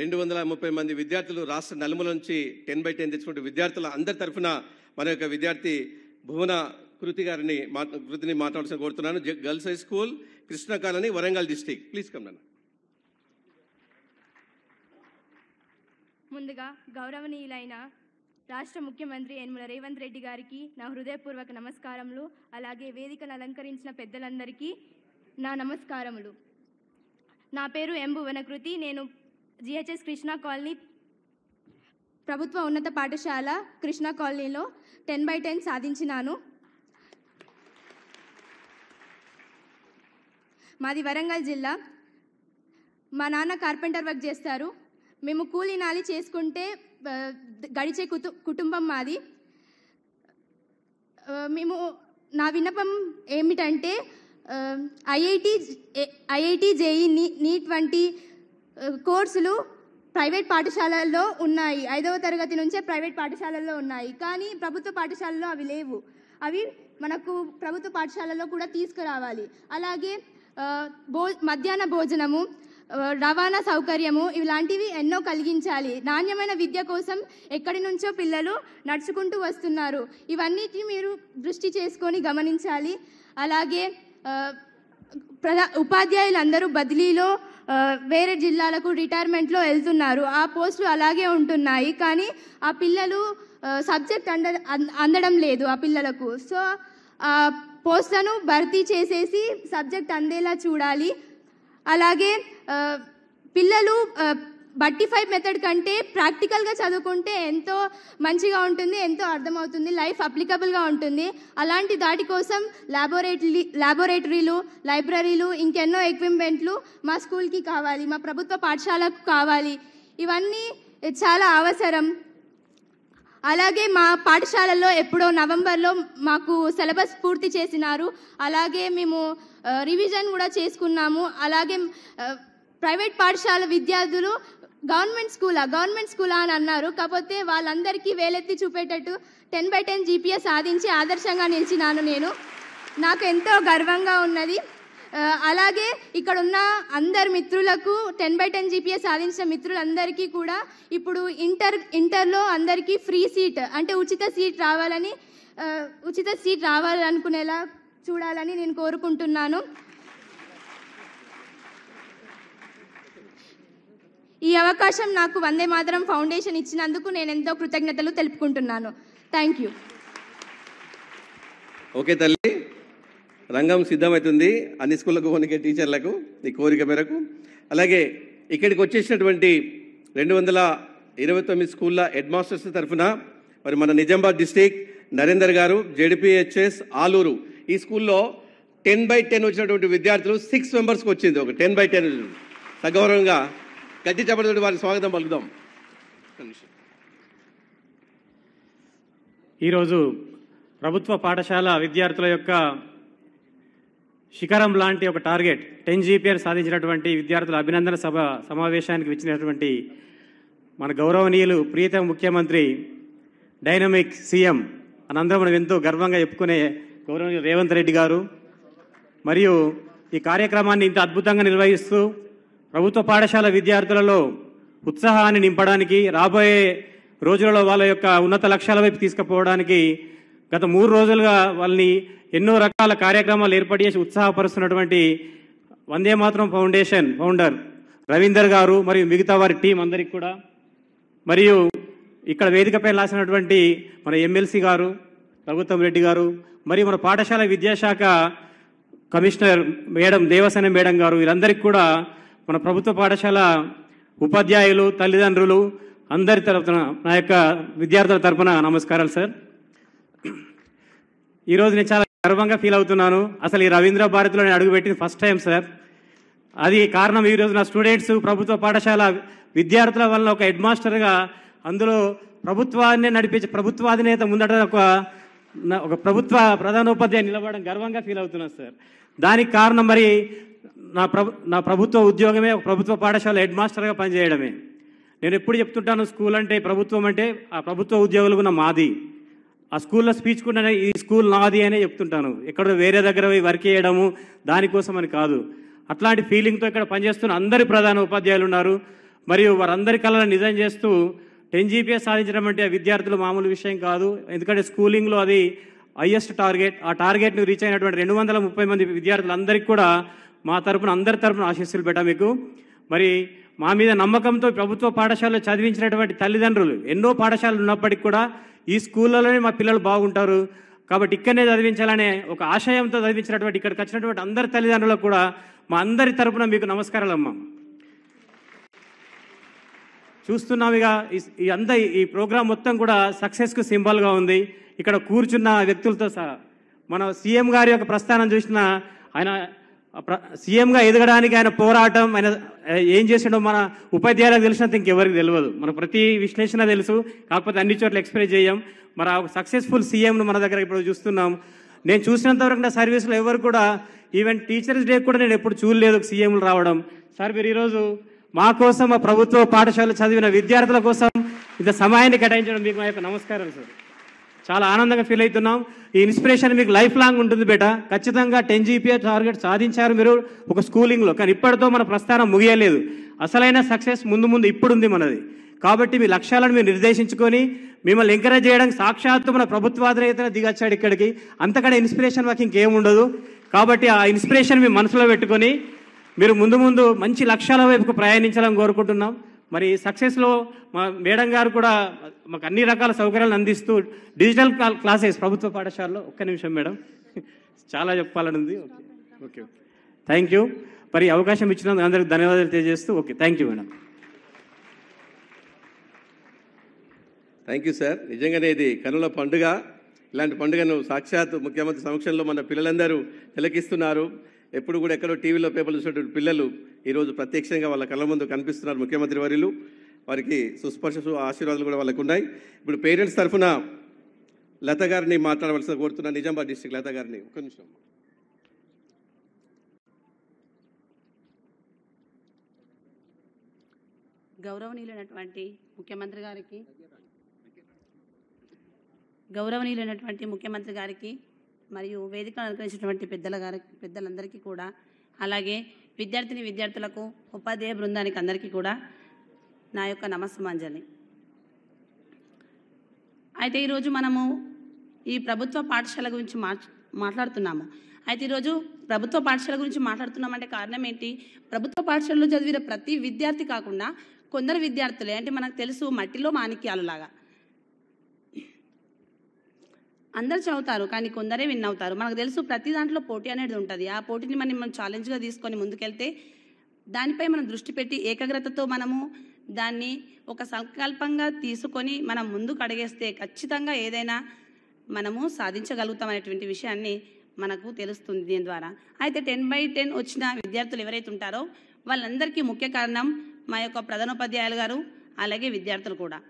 రెండు వందల ముప్పై మంది విద్యార్థులు రాష్ట్ర నలుమూల నుంచి టెన్ బై టెన్ తెచ్చుకుంటే విద్యార్థుల అందరి తరఫున మన యొక్క విద్యార్థి భువన కృతి గారిని మా కృతిని మాట్లాడాల్సిన కోరుతున్నాను girls high school Krishna colony Warangal district please come నన్ను ముందుగా గౌరవనీయులైన రాష్ట్ర ముఖ్యమంత్రి యనమల రేవంత్ రెడ్డి గారికి నా హృదయపూర్వక నమస్కారములు అలాగే వేదికను అలంకరించిన పెద్దలందరికీ నా నమస్కారములు నా పేరు ఎంబు వనకృతి నేను జిహెచ్ఎస్ కృష్ణా కాలనీ ప్రభుత్వ ఉన్నత పాఠశాల కృష్ణా కాలనీలో టెన్ బై టెన్ సాధించినాను మాది వరంగల్ జిల్లా మా నాన్న కార్పెంటర్ వర్క్ చేస్తారు మేము కూలీ నాలి చేసుకుంటే గడిచే కుతు కుటుంబం మాది మేము నా విన్నపం ఏమిటంటే ఐఐటి ఐఐటి జేఈ నీ నీట్ వంటి కోర్సులు ప్రైవేట్ పాఠశాలల్లో ఉన్నాయి ఐదవ తరగతి నుంచే ప్రైవేట్ పాఠశాలల్లో ఉన్నాయి కానీ ప్రభుత్వ పాఠశాలలో అవి లేవు అవి మనకు ప్రభుత్వ పాఠశాలలో కూడా తీసుకురావాలి అలాగే భో మధ్యాహ్న భోజనము రవాణా సౌకర్యము ఇలాంటివి ఎన్నో కలిగించాలి నాణ్యమైన విద్య కోసం ఎక్కడి నుంచో పిల్లలు నడుచుకుంటూ వస్తున్నారు ఇవన్నిటి మీరు దృష్టి చేసుకొని గమనించాలి అలాగే ప్రధా ఉపాధ్యాయులందరూ బదిలీలో వేరే జిల్లాలకు రిటైర్మెంట్లో వెళ్తున్నారు ఆ పోస్టులు అలాగే ఉంటున్నాయి కానీ ఆ పిల్లలు సబ్జెక్ట్ అంద అందడం లేదు ఆ పిల్లలకు సో ఆ పోస్టులను భర్తీ చేసేసి సబ్జెక్ట్ అందేలా చూడాలి అలాగే పిల్లలు బట్టిఫై మెథడ్ కంటే ప్రాక్టికల్గా చదువుకుంటే ఎంతో మంచిగా ఉంటుంది ఎంతో అర్థమవుతుంది లైఫ్ అప్లికబుల్గా ఉంటుంది అలాంటి దాటి కోసం ల్యాబొరేటరీ ల్యాబొరేటరీలు లైబ్రరీలు ఇంకెన్నో ఎక్విప్మెంట్లు మా స్కూల్కి కావాలి మా ప్రభుత్వ పాఠశాలకు కావాలి ఇవన్నీ చాలా అవసరం అలాగే మా పాఠశాలలో ఎప్పుడో నవంబర్లో మాకు సిలబస్ పూర్తి చేసినారు అలాగే మేము రివిజన్ uh, కూడా చేసుకున్నాము అలాగే uh, ప్రైవేట్ పాఠశాల విద్యార్థులు గవర్నమెంట్ స్కూలా గవర్నమెంట్ స్కూలా అని అన్నారు కాకపోతే వాళ్ళందరికీ వేలెత్తి చూపేటట్టు టెన్ బై టెన్ జీపీఏ సాధించి ఆదర్శంగా నిలిచినాను నేను నాకు ఎంతో గర్వంగా ఉన్నది అలాగే ఇక్కడ ఉన్న అందరి మిత్రులకు టెన్ బై టెన్ జీపీఎస్ సాధించిన మిత్రులందరికీ కూడా ఇప్పుడు ఇంటర్ ఇంటర్లో అందరికీ ఫ్రీ సీట్ అంటే ఉచిత సీట్ రావాలని ఉచిత సీట్ రావాలనుకునేలా చూడాలని నేను కోరుకుంటున్నాను ఈ అవకాశం నాకు వందే మాతరం ఫౌండేషన్ ఇచ్చినందుకు నేను ఎంతో కృతజ్ఞతలు తెలుపుకుంటున్నాను థ్యాంక్ యూ ఓకే తల్లి రంగం సిద్ధమవుతుంది అన్ని స్కూళ్ళకు కొనికే టీచర్లకు నీ కోరిక మేరకు అలాగే ఇక్కడికి వచ్చేసినటువంటి రెండు వందల ఇరవై తొమ్మిది స్కూళ్ళ హెడ్ మాస్టర్స్ తరఫున మరి మన నిజామాబాద్ డిస్టిక్ నరేందర్ గారు జెడిపిహెచ్ఎస్ ఆలూరు ఈ స్కూల్లో టెన్ బై టెన్ వచ్చినటువంటి విద్యార్థులు సిక్స్ మెంబర్స్కి వచ్చింది ఒక టెన్ బై టెన్ సగౌరవంగా గద్దె చెప్పడం వారికి స్వాగతం పలుకుదాం ఈరోజు ప్రభుత్వ పాఠశాల విద్యార్థుల యొక్క శిఖరం లాంటి ఒక టార్గెట్ టెన్ జీపీఆర్ సాధించినటువంటి విద్యార్థుల అభినందన సభ సమావేశానికి వచ్చినటువంటి మన గౌరవనీయులు ప్రియతమ ముఖ్యమంత్రి డైనమిక్ సీఎం అనందరం మనం ఎంతో గర్వంగా చెప్పుకునే గౌరవనీయులు రేవంత్ రెడ్డి గారు మరియు ఈ కార్యక్రమాన్ని ఇంత అద్భుతంగా నిర్వహిస్తూ ప్రభుత్వ పాఠశాల విద్యార్థులలో ఉత్సాహాన్ని నింపడానికి రాబోయే రోజులలో వాళ్ళ యొక్క ఉన్నత లక్ష్యాల వైపు తీసుకుపోవడానికి గత మూడు రోజులుగా వాళ్ళని ఎన్నో రకాల కార్యక్రమాలు ఏర్పాటు చేసి ఉత్సాహపరుస్తున్నటువంటి వందే మాత్రం ఫౌండేషన్ ఫౌండర్ రవీందర్ గారు మరియు మిగతా వారి టీం అందరికి కూడా మరియు ఇక్కడ వేదికపై రాసినటువంటి మన ఎమ్మెల్సీ గారు రఘుత్తం రెడ్డి గారు మరియు మన పాఠశాల విద్యాశాఖ కమిషనర్ మేడం దేవసేన మేడం గారు వీరందరికీ కూడా మన ప్రభుత్వ పాఠశాల ఉపాధ్యాయులు తల్లిదండ్రులు అందరి తరఫున నా యొక్క విద్యార్థుల తరఫున నమస్కారాలు సార్ ఈరోజు నేను చాలా గర్వంగా ఫీల్ అవుతున్నాను అసలు ఈ రవీంద్ర భారతిలో నేను అడుగుపెట్టింది ఫస్ట్ టైం సార్ అది కారణం ఈరోజు నా స్టూడెంట్స్ ప్రభుత్వ పాఠశాల విద్యార్థుల వల్ల ఒక హెడ్ మాస్టర్గా అందులో ప్రభుత్వాన్ని నడిపించే ప్రభుత్వాధినేత ముందట ఒక ఒక ప్రభుత్వ ప్రధానోపాధ్యాయ నిలబడడం గర్వంగా ఫీల్ అవుతున్నాను సార్ దానికి కారణం మరి నా ప్రభు నా ప్రభుత్వ ఉద్యోగమే ఒక ప్రభుత్వ పాఠశాల హెడ్ మాస్టర్గా పనిచేయడమే నేను ఎప్పుడు చెప్తుంటాను స్కూల్ అంటే ప్రభుత్వం అంటే ఆ ప్రభుత్వ ఉద్యోగులు కూడా మాది ఆ స్కూల్లో స్పీచ్ కూడా ఈ స్కూల్ నాది అనే చెప్తుంటాను ఎక్కడో వేరే దగ్గర పోయి వర్క్ చేయడము దానికోసం అని కాదు అట్లాంటి ఫీలింగ్తో ఇక్కడ పనిచేస్తున్న అందరి ప్రధాన ఉపాధ్యాయులు ఉన్నారు మరియు వారందరి కళలను నిజం చేస్తూ టెన్ జీపీఎస్ సాధించడం అంటే విద్యార్థులు మామూలు విషయం కాదు ఎందుకంటే స్కూలింగ్లో అది హయ్యెస్ట్ టార్గెట్ ఆ టార్గెట్ను రీచ్ అయినటువంటి రెండు వందల ముప్పై మంది విద్యార్థులందరికీ కూడా మా తరపున అందరి తరపున ఆశీస్సులు పెట్టా మీకు మరి మా మీద నమ్మకంతో ప్రభుత్వ పాఠశాలలో చదివించినటువంటి తల్లిదండ్రులు ఎన్నో పాఠశాలలు ఉన్నప్పటికీ కూడా ఈ స్కూళ్ళలోనే మా పిల్లలు బాగుంటారు కాబట్టి ఇక్కడనే చదివించాలనే ఒక ఆశయంతో చదివించినటువంటి ఇక్కడికి వచ్చినటువంటి అందరి తల్లిదండ్రులకు కూడా మా అందరి తరపున మీకు నమస్కారాలు అమ్మ చూస్తున్నాం ఇక ఈ అంద ఈ ప్రోగ్రాం మొత్తం కూడా సక్సెస్కు సింబల్గా ఉంది ఇక్కడ కూర్చున్న వ్యక్తులతో సహా మన సీఎం గారి యొక్క ప్రస్థానం చూసిన ఆయన సీఎంగా ఎదగడానికి ఆయన పోరాటం ఆయన ఏం చేసాడో మన ఉపాధ్యాయులకు తెలిసినంత ఇంకెవరికి తెలియదు మన ప్రతి విశ్లేషణ తెలుసు కాకపోతే అన్ని చోట్ల ఎక్స్ప్రెస్ చేయం మరి ఆ సక్సెస్ఫుల్ సీఎంను మన దగ్గర ఇప్పుడు చూస్తున్నాం నేను చూసినంతవరకు నా సర్వీస్లో ఎవరు కూడా ఈవెన్ టీచర్స్ డే కూడా నేను ఎప్పుడు చూడలేదు సీఎంలు రావడం సార్ మీరు ఈరోజు మా కోసం మా ప్రభుత్వ పాఠశాలలో చదివిన విద్యార్థుల కోసం ఇంత సమయాన్ని కేటాయించడం మీకు మా యొక్క నమస్కారం సార్ చాలా ఆనందంగా ఫీల్ అవుతున్నాం ఈ ఇన్స్పిరేషన్ మీకు లైఫ్ లాంగ్ ఉంటుంది బేట ఖచ్చితంగా టెన్ జీపీఏ టార్గెట్ సాధించారు మీరు ఒక స్కూలింగ్లో కానీ ఇప్పటితో మన ప్రస్థానం ముగియలేదు అసలైన సక్సెస్ ముందు ముందు ఇప్పుడుంది మనది కాబట్టి మీ లక్ష్యాలను మీరు నిర్దేశించుకొని మిమ్మల్ని ఎంకరేజ్ చేయడానికి సాక్షాత్తు మన ప్రభుత్వాధినేతనే దిగచ్చాడు ఇక్కడికి అంతకంటే ఇన్స్పిరేషన్ మాకు ఉండదు కాబట్టి ఆ ఇన్స్పిరేషన్ మీ మనసులో పెట్టుకొని మీరు ముందు ముందు మంచి లక్ష్యాల వైపుకు ప్రయాణించాలని కోరుకుంటున్నాం మరి సక్సెస్లో మా మేడం గారు కూడా మాకు అన్ని రకాల సౌకర్యాలను అందిస్తూ డిజిటల్ క్లాసెస్ ప్రభుత్వ పాఠశాలలో ఒక్క నిమిషం మేడం చాలా చెప్పాలని ఉంది ఓకే ఓకే థ్యాంక్ యూ మరి అవకాశం ఇచ్చినందుకు అందరికి ధన్యవాదాలు తెలియజేస్తూ okay thank you madam thank you sir నిజంగానే ఇది కనుల పండుగ ఇలాంటి పండుగను సాక్షాత్ ముఖ్యమంత్రి సమక్షంలో మన పిల్లలందరూ తిలకిస్తున్నారు ఎప్పుడు కూడా ఎక్కడో టీవీలో పేపర్లు చూసినటువంటి పిల్లలు ఈరోజు ప్రత్యక్షంగా వాళ్ళ కళ్ళ ముందు కనిపిస్తున్నారు ముఖ్యమంత్రి వారిలు వారికి సుస్పర్శ ఆశీర్వాదాలు కూడా వాళ్ళకు ఉన్నాయి ఇప్పుడు పేరెంట్స్ తరఫున లత గారిని మాట్లాడవలసిన కోరుతున్నా నిజామాబాద్ డిస్టిక్ లత గారిని ఒక నిమిషం గౌరవనీయులైనటువంటి ముఖ్యమంత్రి గారికి గౌరవనీయులైనటువంటి ముఖ్యమంత్రి గారికి మరియు వేదికను అనుకరించినటువంటి పెద్దల గారి పెద్దలందరికీ కూడా అలాగే విద్యార్థిని విద్యార్థులకు ఉపాధ్యాయ బృందానికి అందరికీ కూడా నా యొక్క నమస్సమాంజలి అయితే ఈరోజు మనము ఈ ప్రభుత్వ పాఠశాల గురించి మాట్లాడుతున్నాము అయితే ఈరోజు ప్రభుత్వ పాఠశాల గురించి మాట్లాడుతున్నామంటే కారణం ఏంటి ప్రభుత్వ పాఠశాలలో చదివిన ప్రతి విద్యార్థి కాకుండా కొందరు విద్యార్థులే అంటే మనకు తెలుసు మట్టిలో మాణిక్యాలు లాగా అందరు చదువుతారు కానీ కొందరే విన్ అవుతారు మనకు తెలుసు ప్రతి దాంట్లో పోటీ అనేది ఉంటుంది ఆ పోటీని మనం మనం ఛాలెంజ్గా తీసుకొని ముందుకెళ్తే దానిపై మనం దృష్టి పెట్టి ఏకాగ్రతతో మనము దాన్ని ఒక సంకల్పంగా తీసుకొని మనం ముందుకు అడిగేస్తే ఖచ్చితంగా ఏదైనా మనము సాధించగలుగుతాం అనేటువంటి విషయాన్ని మనకు తెలుస్తుంది దీని ద్వారా అయితే టెన్ బై టెన్ వచ్చిన విద్యార్థులు ఎవరైతే ఉంటారో వాళ్ళందరికీ ముఖ్య కారణం మా యొక్క ప్రధానోపాధ్యాయులు గారు అలాగే విద్యార్థులు కూడా